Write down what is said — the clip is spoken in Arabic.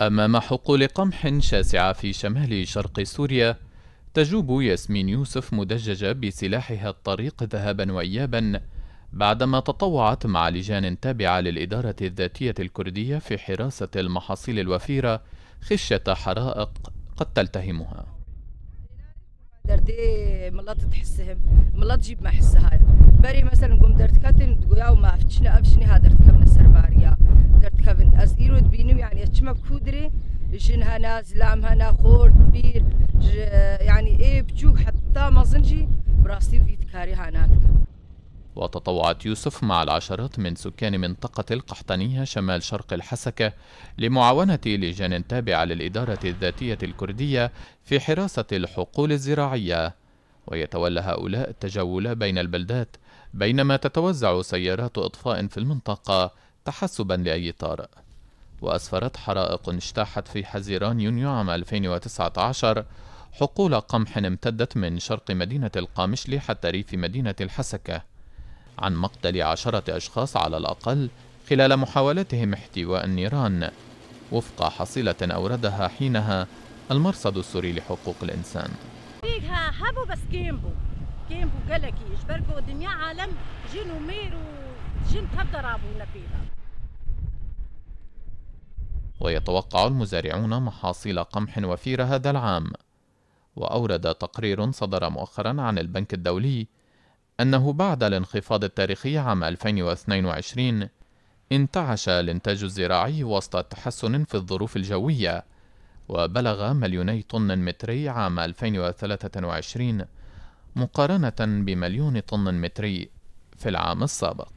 أمام حقول قمح شاسعة في شمال شرق سوريا تجوب ياسمين يوسف مدججة بسلاحها الطريق ذهابا وإيابا بعدما تطوعت مع لجان تابعة للإدارة الذاتية الكردية في حراسة المحاصيل الوفيرة خشية حرائق قد تلتهمها دردي ملات تحسهم ملات جيب ما حسها بري مثلا قوم درت كاتن تقول ما فتشنا أفشني هادرت ما بكودري جن هنا زلام هنا خورد بير يعني ايه بجوك حتى مازنجي براسي في تكاري هناك وتطوعت يوسف مع العشرات من سكان منطقة القحطانية شمال شرق الحسكة لمعاونة لجان تابعة للإدارة الذاتية الكردية في حراسة الحقول الزراعية ويتولى هؤلاء التجول بين البلدات بينما تتوزع سيارات إطفاء في المنطقة تحسبا لأي طارئ وأسفرت حرائق اجتاحت في حزيران يونيو عام 2019 حقول قمح امتدت من شرق مدينة القامشلي حتى ريف مدينة الحسكة عن مقتل عشرة أشخاص على الأقل خلال محاولتهم احتواء النيران وفق حصيلة أوردها حينها المرصد السوري لحقوق الإنسان كيمبو دنيا عالم ميرو ويتوقع المزارعون محاصيل قمح وفيرة هذا العام وأورد تقرير صدر مؤخرا عن البنك الدولي أنه بعد الانخفاض التاريخي عام 2022 انتعش الإنتاج الزراعي وسط تحسن في الظروف الجوية وبلغ مليوني طن متري عام 2023 مقارنة بمليون طن متري في العام السابق